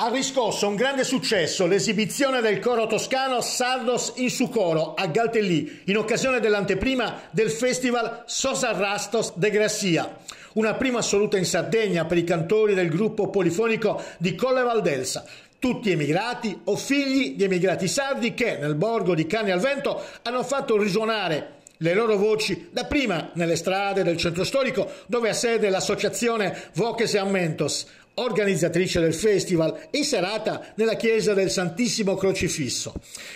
Ha riscosso un grande successo l'esibizione del coro toscano Sardos in su coro a Galtellì in occasione dell'anteprima del festival Sosa Rastos de Grassia, una prima assoluta in Sardegna per i cantori del gruppo polifonico di Colle Valdelsa, tutti emigrati o figli di emigrati sardi che nel borgo di Cane al Vento hanno fatto risuonare le loro voci dapprima nelle strade del centro storico dove ha sede l'associazione Voces e Ammentos, organizzatrice del festival, in serata nella chiesa del Santissimo Crocifisso.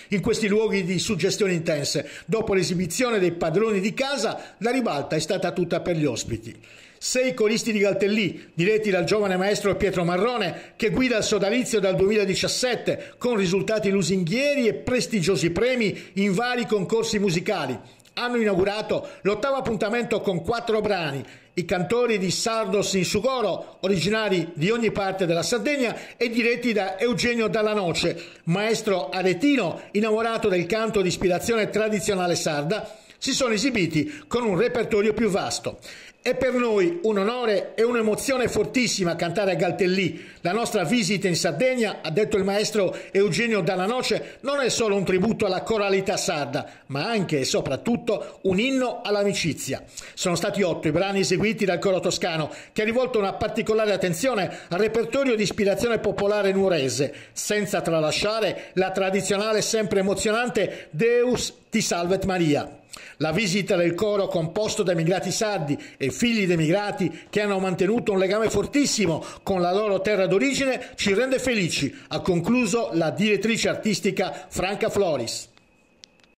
In questi luoghi di suggestioni intense, dopo l'esibizione dei padroni di casa, la ribalta è stata tutta per gli ospiti. Sei coristi di Galtellì, diretti dal giovane maestro Pietro Marrone, che guida il sodalizio dal 2017 con risultati lusinghieri e prestigiosi premi in vari concorsi musicali, hanno inaugurato l'ottavo appuntamento con quattro brani. I cantori di Sardos di Sugoro, originari di ogni parte della Sardegna e diretti da Eugenio Dalla Noce, maestro aretino innamorato del canto di ispirazione tradizionale sarda, si sono esibiti con un repertorio più vasto. È per noi un onore e un'emozione fortissima cantare a Galtellì. La nostra visita in Sardegna, ha detto il maestro Eugenio Dallanoce, non è solo un tributo alla coralità sarda, ma anche e soprattutto un inno all'amicizia. Sono stati otto i brani eseguiti dal coro toscano, che ha rivolto una particolare attenzione al repertorio di ispirazione popolare nuorese, senza tralasciare la tradizionale e sempre emozionante Deus ti salvet Maria. La visita del coro composto da emigrati sardi e figli di emigrati che hanno mantenuto un legame fortissimo con la loro terra d'origine ci rende felici, ha concluso la direttrice artistica Franca Floris.